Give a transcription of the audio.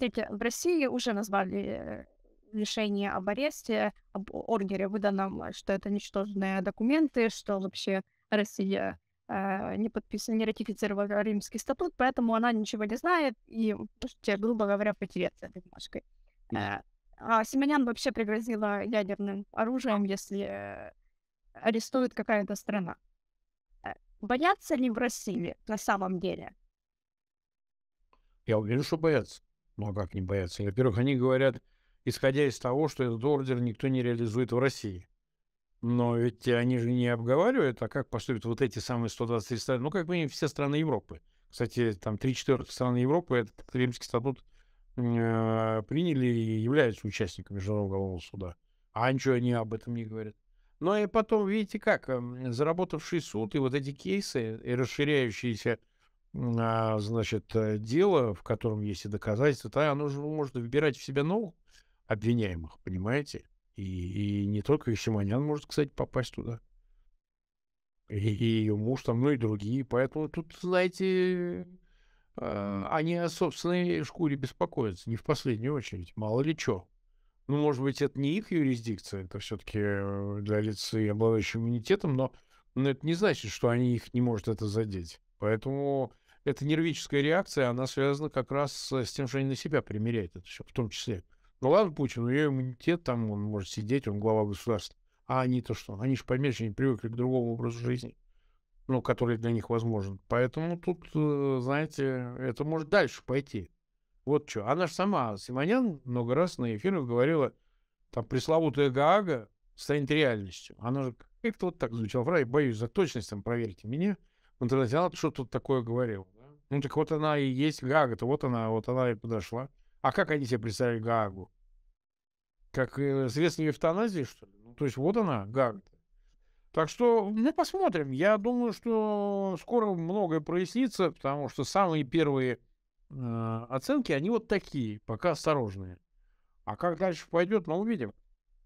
Смотрите, в России уже назвали э, решение об аресте, об ордере выданном, э, что это ничтожные документы, что вообще Россия э, не подписана, не ратифицировала Римский статут, поэтому она ничего не знает и, грубо говоря, потереться этой бумажкой. Э, а Семенян вообще пригрозила ядерным оружием, если арестует какая-то страна. Боятся ли в России на самом деле? Я уверен, что боятся. Ну а как не бояться? Во-первых, они говорят, исходя из того, что этот ордер никто не реализует в России. Но ведь они же не обговаривают, а как поступят вот эти самые 123 страны. Ну, как бы все страны Европы. Кстати, там три четвертых страны Европы этот Римский статут э, приняли и являются участниками Международного уголовного суда. А ничего они об этом не говорят. Но ну, и потом, видите как, эм, заработавший суд и вот эти кейсы, и расширяющиеся а, значит, э, дело, в котором есть и доказательства, то оно же может выбирать в себя новых обвиняемых, понимаете? И, и не только Ещеманян может, кстати, попасть туда. И, и ее муж там, ну и другие. Поэтому тут, знаете, а, они о собственной шкуре беспокоятся, не в последнюю очередь. Мало ли что. Ну, может быть, это не их юрисдикция, это все-таки э, для лиц, обладающих иммунитетом, но, но это не значит, что они их не может это задеть. Поэтому эта нервическая реакция, она связана как раз с э, тем, что они на себя примеряют это все, в том числе. Ну ладно, Путин, у нее иммунитет, там он может сидеть, он глава государства. А они-то что? Они же помельче, они привыкли к другому образу жизни, ну, который для них возможен. Поэтому тут, э, знаете, это может дальше пойти. Вот что. Она же сама, Симонян, много раз на эфирах говорила, там пресловутая Гаага станет реальностью. Она же как-то вот так звучала фраза, боюсь за точность, там, проверьте меня – он тогда взял, что тут такое говорил. Ну так вот она и есть Гага-то, вот она, вот она и подошла. А как они себе представили Гагу? Как э, средство эвтаназии, что ли? Ну, то есть вот она, Гага. Так что, мы ну, посмотрим. Я думаю, что скоро многое прояснится, потому что самые первые э, оценки, они вот такие, пока осторожные. А как дальше пойдет, мы увидим.